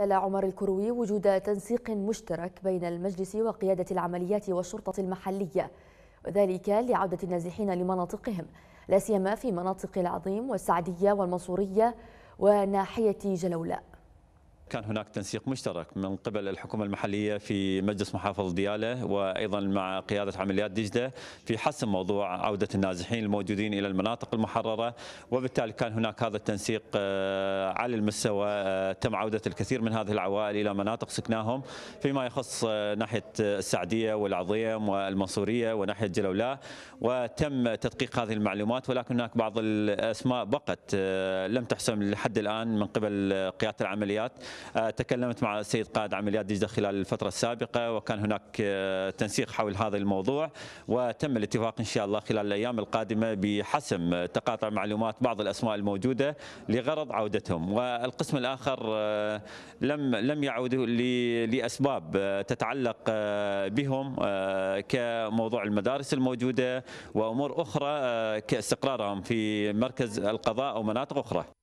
قال عمر الكروي وجود تنسيق مشترك بين المجلس وقيادة العمليات والشرطة المحلية وذلك لعودة النازحين لمناطقهم لا سيما في مناطق العظيم والسعدية والمنصورية وناحية جلولة كان هناك تنسيق مشترك من قبل الحكومة المحلية في مجلس محافظ دياله وأيضا مع قيادة عمليات دجلة في حسم موضوع عودة النازحين الموجودين إلى المناطق المحررة وبالتالي كان هناك هذا التنسيق آه، على المستوى آه، تم عودة الكثير من هذه العوائل إلى مناطق سكناهم فيما يخص آه، ناحية السعدية والعظيم والمنصورية وناحية جلولاء وتم تدقيق هذه المعلومات ولكن هناك بعض الأسماء بقت لم تحسم لحد الآن من قبل قيادة العمليات آه، تكلمت مع السيد قائد عمليات دجله خلال الفتره السابقه وكان هناك آه، تنسيق حول هذا الموضوع وتم الاتفاق ان شاء الله خلال الايام القادمه بحسم تقاطع معلومات بعض الاسماء الموجوده لغرض عودتهم والقسم الاخر آه، لم لم يعودوا لاسباب تتعلق بهم كموضوع المدارس الموجوده وامور اخرى كاستقرارهم في مركز القضاء او مناطق اخرى